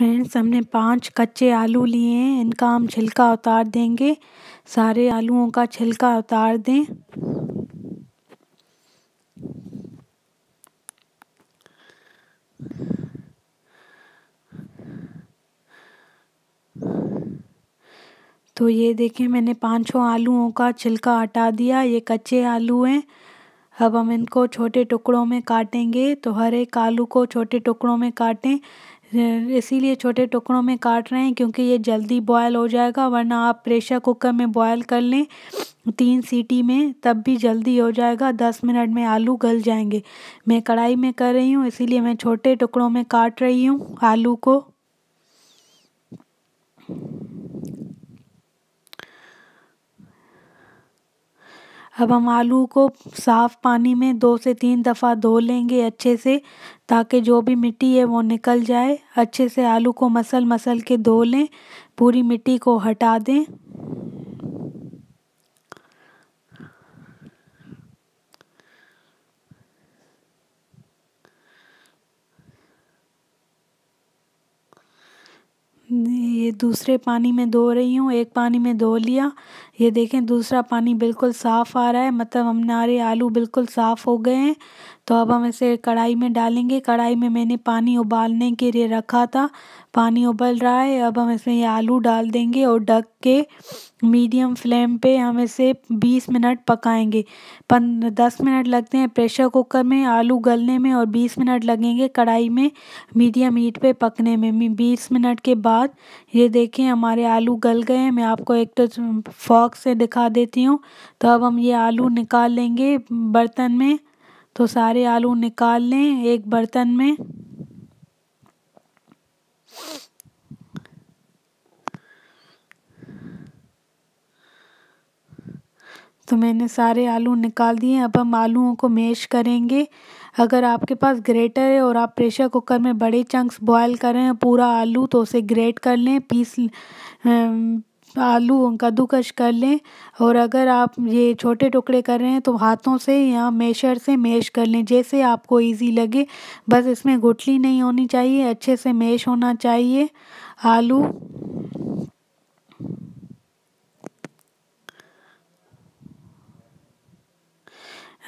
friends हमने पांच कच्चे आलू लिए हैं इनका हम छिलका उतार देंगे सारे आलूओं का छिलका उतार दें तो ये देखें मैंने पांचों आलूओं का छिलका हटा दिया ये कच्चे आलू हैं अब हम इनको छोटे टुकड़ों में काटेंगे तो हर एक आलू को छोटे टुकड़ों में काटें इसीलिए छोटे टुकड़ों में काट रहे हैं क्योंकि ये जल्दी बॉयल हो जाएगा वरना आप प्रेशर कुकर में बॉयल कर लें तीन सीटी में तब भी जल्दी हो जाएगा दस मिनट में आलू गल जाएंगे मैं कढ़ाई में कर रही हूँ इसीलिए मैं छोटे टुकड़ों में काट रही हूँ आलू को अब हम आलू को साफ़ पानी में दो से तीन दफ़ा धो लेंगे अच्छे से ताकि जो भी मिट्टी है वो निकल जाए अच्छे से आलू को मसल मसल के धो लें पूरी मिट्टी को हटा दें दूसरे पानी में धो रही हूँ एक पानी में धो लिया ये देखें दूसरा पानी बिल्कुल साफ़ आ रहा है मतलब हमारे आलू बिल्कुल साफ़ हो गए हैं तो अब हम इसे कढ़ाई में डालेंगे कढ़ाई में मैंने पानी उबालने के लिए रखा था पानी उबल रहा है अब हम इसमें ये आलू डाल देंगे और ढक के मीडियम फ्लेम पे हम इसे 20 मिनट पकाएंगे पन दस मिनट लगते हैं प्रेशर कुकर में आलू गलने में और 20 मिनट लगेंगे कढ़ाई में मीडियम हीट पे पकने में 20 मिनट के बाद ये देखें हमारे आलू गल गए हैं मैं आपको एक तो फॉक से दिखा देती हूँ तो अब हम ये आलू निकाल लेंगे बर्तन में तो सारे आलू निकाल लें एक बर्तन में तो मैंने सारे आलू निकाल दिए अब हम आलूओं को मैश करेंगे अगर आपके पास ग्रेटर है और आप प्रेशर कुकर में बड़े चंक्स बॉयल करें पूरा आलू तो उसे ग्रेट कर लें पीस आलू कद्दूकस कर लें और अगर आप ये छोटे टुकड़े कर रहे हैं तो हाथों से या मेशर से मेश कर लें जैसे आपको इजी लगे बस इसमें गुटली नहीं होनी चाहिए अच्छे से मेश होना चाहिए आलू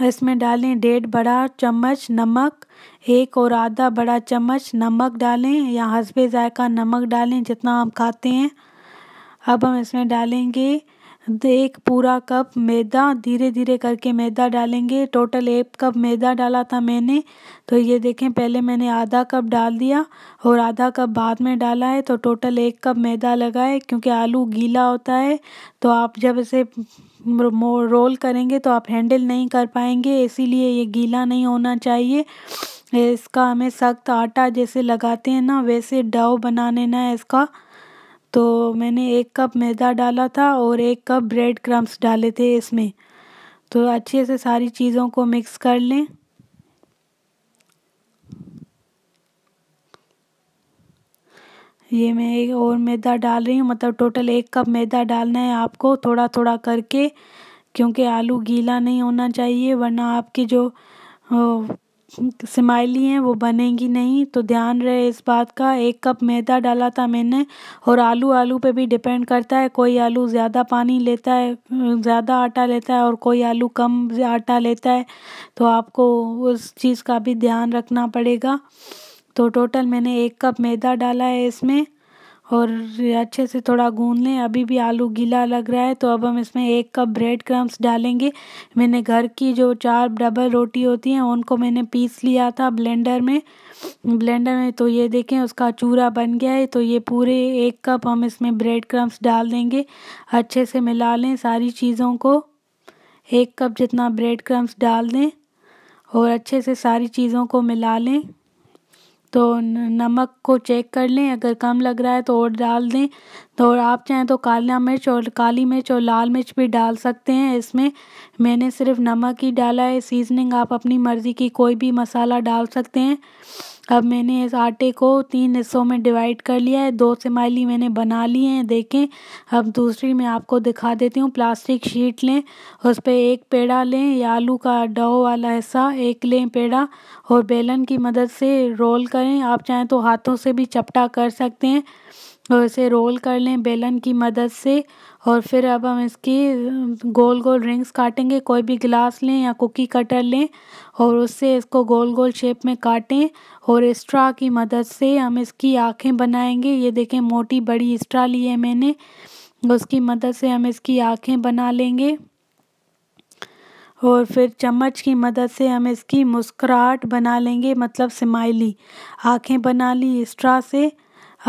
इसमें डालें डेढ़ बड़ा चम्मच नमक एक और आधा बड़ा चम्मच नमक डालें या हसबे जायका नमक डालें जितना आप खाते हैं अब हम इसमें डालेंगे एक पूरा कप मैदा धीरे धीरे करके मैदा डालेंगे टोटल एक कप मैदा डाला था मैंने तो ये देखें पहले मैंने आधा कप डाल दिया और आधा कप बाद में डाला है तो टोटल एक कप मैदा लगा है क्योंकि आलू गीला होता है तो आप जब इसे रोल करेंगे तो आप हैंडल नहीं कर पाएंगे इसीलिए ये गीला नहीं होना चाहिए इसका हमें सख्त आटा जैसे लगाते हैं ना वैसे डव बना लेना है इसका तो मैंने एक कप मैदा डाला था और एक कप ब्रेड क्रम्स डाले थे इसमें तो अच्छे से सारी चीज़ों को मिक्स कर लें ये मैं एक और मैदा डाल रही हूँ मतलब टोटल एक कप मैदा डालना है आपको थोड़ा थोड़ा करके क्योंकि आलू गीला नहीं होना चाहिए वरना आपके जो सिमाइली हैं वो बनेंगी नहीं तो ध्यान रहे इस बात का एक कप मैदा डाला था मैंने और आलू आलू पे भी डिपेंड करता है कोई आलू ज़्यादा पानी लेता है ज़्यादा आटा लेता है और कोई आलू कम आटा लेता है तो आपको उस चीज़ का भी ध्यान रखना पड़ेगा तो टोटल मैंने एक कप मैदा डाला है इसमें और अच्छे से थोड़ा गूंद लें अभी भी आलू गीला लग रहा है तो अब हम इसमें एक कप ब्रेड क्रम्स डालेंगे मैंने घर की जो चार डबल रोटी होती हैं उनको मैंने पीस लिया था ब्लेंडर में ब्लेंडर में तो ये देखें उसका चूरा बन गया है तो ये पूरे एक कप हम इसमें ब्रेड क्रम्स डाल देंगे अच्छे से मिला लें सारी चीज़ों को एक कप जितना ब्रेड क्रम्स डाल दें और अच्छे से सारी चीज़ों को मिला लें तो नमक को चेक कर लें अगर कम लग रहा है तो और डाल दें तो आप चाहें तो काला मिर्च और काली मिर्च और लाल मिर्च भी डाल सकते हैं इसमें मैंने सिर्फ नमक ही डाला है सीजनिंग आप अपनी मर्ज़ी की कोई भी मसाला डाल सकते हैं अब मैंने इस आटे को तीन हिस्सों में डिवाइड कर लिया है दो सिमाइली मैंने बना ली हैं देखें अब दूसरी मैं आपको दिखा देती हूँ प्लास्टिक शीट लें उस पर एक पेड़ा लें या आलू का डो वाला हिस्सा एक लें पेड़ा और बेलन की मदद से रोल करें आप चाहें तो हाथों से भी चपटा कर सकते हैं और इसे रोल कर लें बेलन की मदद से और फिर अब हम इसकी गोल गोल रिंग्स काटेंगे कोई भी गिलास लें या कुकी कटर लें और उससे इसको गोल गोल शेप में काटें और स्ट्रा की मदद से हम इसकी आँखें बनाएंगे ये देखें मोटी बड़ी स्ट्रा ली है मैंने उसकी मदद से हम इसकी आँखें बना लेंगे और फिर चम्मच की मदद से हम इसकी मुस्कुराहट बना लेंगे मतलब स्माइली आँखें बना ली स्ट्रा से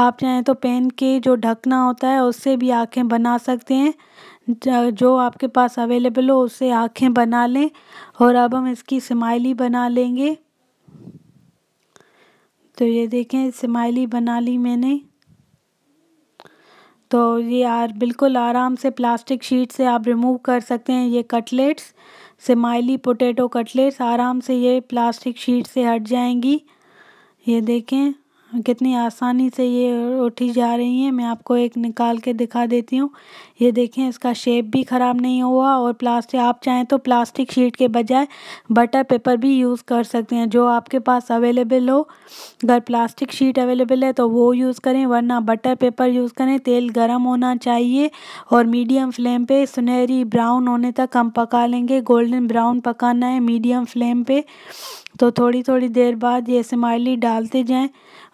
आप चाहें तो पेन के जो ढकना होता है उससे भी आँखें बना सकते हैं जो आपके पास अवेलेबल हो उससे आँखें बना लें और अब हम इसकी स्माइली बना लेंगे तो ये देखें स्माइली बना ली मैंने तो ये यार बिल्कुल आराम से प्लास्टिक शीट से आप रिमूव कर सकते हैं ये कटलेट्स स्माइली पोटैटो कटलेट्स आराम से ये प्लास्टिक शीट से हट जाएंगी ये देखें कितनी आसानी से ये उठी जा रही हैं मैं आपको एक निकाल के दिखा देती हूँ ये देखें इसका शेप भी ख़राब नहीं हुआ और प्लास्टिक आप चाहें तो प्लास्टिक शीट के बजाय बटर पेपर भी यूज़ कर सकते हैं जो आपके पास अवेलेबल हो अगर प्लास्टिक शीट अवेलेबल है तो वो यूज़ करें वरना बटर पेपर यूज़ करें तेल गर्म होना चाहिए और मीडियम फ्लेम पर सुनहरी ब्राउन होने तक हम पका लेंगे गोल्डन ब्राउन पकाना है मीडियम फ्लेम पर तो थोड़ी थोड़ी देर बाद ये स्माइली डालते जाएं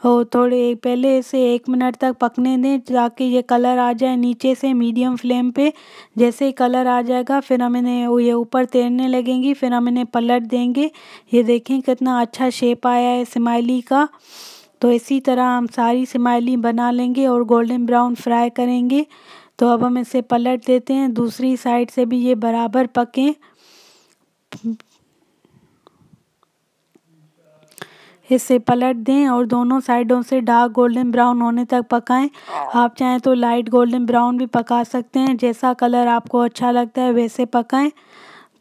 और थोड़े पहले इसे एक मिनट तक पकने दें ताकि ये कलर आ जाए नीचे से मीडियम फ्लेम पे जैसे ही कलर आ जाएगा फिर हम इन्हें ये ऊपर तैरने लगेंगी फिर हम इन्हें पलट देंगे ये देखें कितना अच्छा शेप आया है स्माइली का तो इसी तरह हम सारी स्माइली बना लेंगे और गोल्डन ब्राउन फ्राई करेंगे तो अब हम इसे पलट देते हैं दूसरी साइड से भी ये बराबर पकें इसे पलट दें और दोनों साइडों से डार्क गोल्डन ब्राउन होने तक पकाएं आप चाहें तो लाइट गोल्डन ब्राउन भी पका सकते हैं जैसा कलर आपको अच्छा लगता है वैसे पकाएं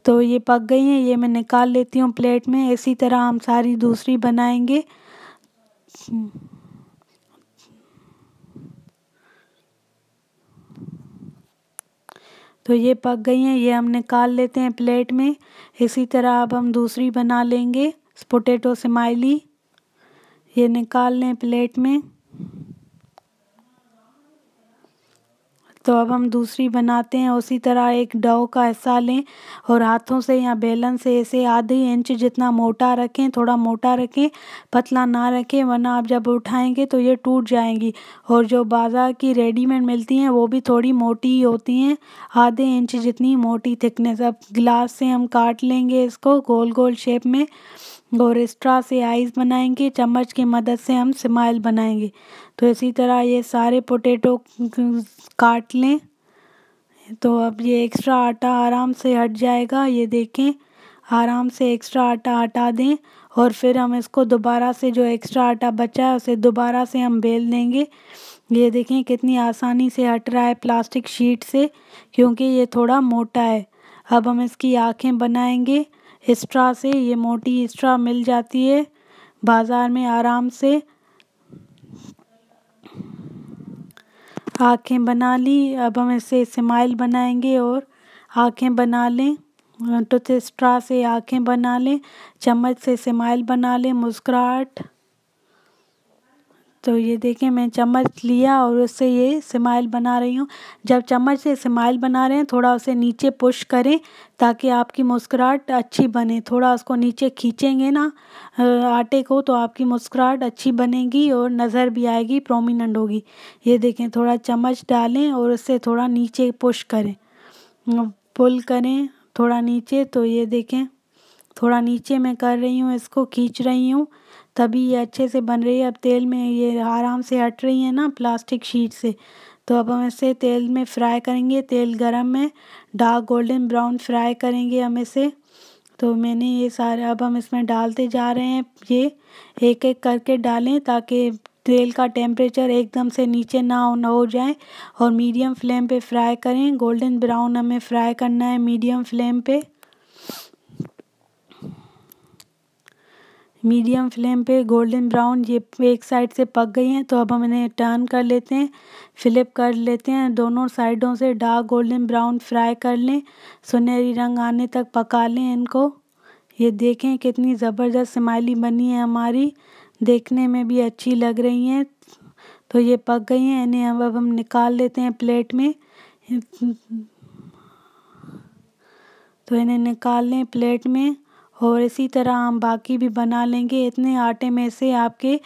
तो ये पक गई हैं ये मैं निकाल लेती हूँ प्लेट में इसी तरह हम सारी दूसरी बनाएंगे तो ये पक गई हैं ये हम निकाल लेते हैं प्लेट में इसी तरह अब हम दूसरी बना लेंगे पोटैटो स्माइली ये निकाल लें प्लेट में तो अब हम दूसरी बनाते हैं उसी तरह एक डव का हिस्सा लें और हाथों से या बेलन से ऐसे आधे इंच जितना मोटा रखें थोड़ा मोटा रखें पतला ना रखें वरना आप जब उठाएंगे तो ये टूट जाएंगी और जो बाज़ार की रेडीमेड मिलती हैं वो भी थोड़ी मोटी ही होती हैं आधे इंच जितनी मोटी थिकनेस अब गिलास से हम काट लेंगे इसको गोल गोल शेप में और एक्स्ट्रा से आइस बनाएंगे चम्मच की मदद से हम स्माइल बनाएंगे तो इसी तरह ये सारे पोटैटो काट लें तो अब ये एक्स्ट्रा आटा आराम से हट जाएगा ये देखें आराम से एक्स्ट्रा आटा हटा दें और फिर हम इसको दोबारा से जो एक्स्ट्रा आटा बचा है उसे दोबारा से हम बेल देंगे ये देखें कितनी आसानी से हट रहा है प्लास्टिक शीट से क्योंकि ये थोड़ा मोटा है अब हम इसकी आँखें बनाएंगे स्ट्रा से ये मोटी स्ट्रा मिल जाती है बाज़ार में आराम से आँखें बना ली अब हम इसे स्माइल बनाएंगे और आँखें बना लें टूथ तो स्ट्रा से आँखें बना लें चम्मच से स्माइल बना लें मुस्कुराहट तो ये देखिए मैं चम्मच लिया और उससे ये स्माइल बना रही हूँ जब चम्मच से स्माइल बना रहे हैं थोड़ा उसे नीचे पुश करें ताकि आपकी मुस्कुराहट अच्छी बने थोड़ा उसको नीचे खींचेंगे ना आटे को तो आपकी मुस्कुराहट अच्छी बनेगी और नज़र भी आएगी प्रोमिनंट होगी ये देखें थोड़ा चम्मच डालें और उससे थोड़ा नीचे पुश करें पुल करें थोड़ा नीचे तो ये देखें थोड़ा नीचे मैं कर रही हूँ इसको खींच रही हूँ तभी ये अच्छे से बन रही है अब तेल में ये आराम से हट रही है ना प्लास्टिक शीट से तो अब हम इसे तेल में फ्राई करेंगे तेल गरम है डार्क गोल्डन ब्राउन फ्राई करेंगे हम इसे तो मैंने ये सारे अब हम इसमें डालते जा रहे हैं ये एक एक करके डालें ताकि तेल का टेम्परेचर एकदम से नीचे ना हो ना हो जाए और मीडियम फ्लेम पे फ्राई करें गोल्डन ब्राउन हमें फ्राई करना है मीडियम फ्लेम पे मीडियम फ्लेम पे गोल्डन ब्राउन ये एक साइड से पक गई हैं तो अब हम इन्हें टर्न कर लेते हैं फ्लिप कर लेते हैं दोनों साइडों से डार्क गोल्डन ब्राउन फ्राई कर लें सुनहरी रंग आने तक पका लें इनको ये देखें कितनी ज़बरदस्त स्माइली बनी है हमारी देखने में भी अच्छी लग रही हैं तो ये पक गई हैं इन्हें अब अब हम निकाल लेते हैं प्लेट में तो इन्हें निकाल लें प्लेट में और इसी तरह हम बाकी भी बना लेंगे इतने आटे में से आपके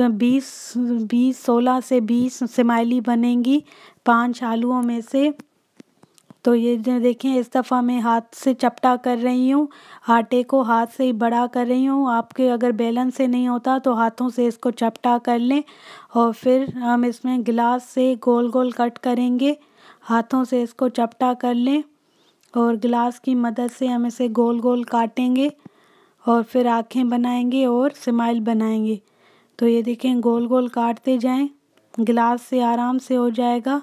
बीस बीस सोलह से बीस सिमाइली बनेंगी पांच आलूओं में से तो ये देखें इस दफ़ा मैं हाथ से चपटा कर रही हूँ आटे को हाथ से ही बड़ा कर रही हूँ आपके अगर बैलेंस से नहीं होता तो हाथों से इसको चपटा कर लें और फिर हम इसमें गिलास से गोल गोल कट करेंगे हाथों से इसको चपटा कर लें और गिलास की मदद से हम इसे गोल गोल काटेंगे और फिर आँखें बनाएंगे और स्माइल बनाएंगे तो ये देखें गोल गोल काटते जाएं गिलास से आराम से हो जाएगा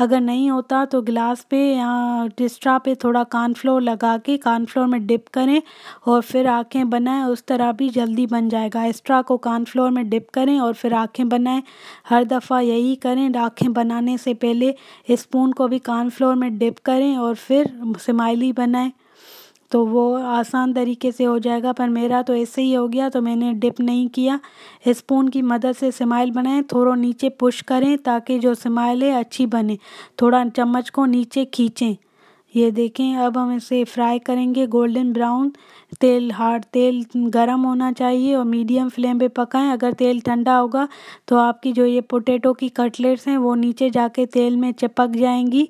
अगर नहीं होता तो गिलास पे या टिस्ट्रा पे थोड़ा कॉर्नफ्लोर लगा के कॉर्नफ्लोर में डिप करें और फिर आँखें बनाएं उस तरह भी जल्दी बन जाएगा एक्स्ट्रा को कॉर्नफ्लोर में डिप करें और फिर आँखें बनाएं हर दफ़ा यही करें आँखें बनाने से पहले स्पून को भी कॉर्नफ्लोर में डिप करें और फिर स्माइली बनाएँ तो वो आसान तरीके से हो जाएगा पर मेरा तो ऐसे ही हो गया तो मैंने डिप नहीं किया स्पून की मदद से स्माइल बनाएं थोड़ा नीचे पुश करें ताकि जो स्माइल है अच्छी बने थोड़ा चम्मच को नीचे खींचें ये देखें अब हम इसे फ्राई करेंगे गोल्डन ब्राउन तेल हार्ड तेल गरम होना चाहिए और मीडियम फ्लेम पे पकाएं अगर तेल ठंडा होगा तो आपकी जो ये पोटैटो की कटलेट्स हैं वो नीचे जाके तेल में चिपक जाएंगी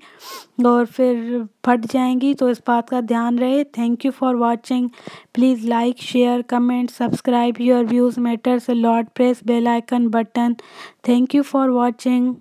और फिर फट जाएंगी तो इस बात का ध्यान रहे thank you for watching please like share comment subscribe your views matters lord press bell icon button thank you for watching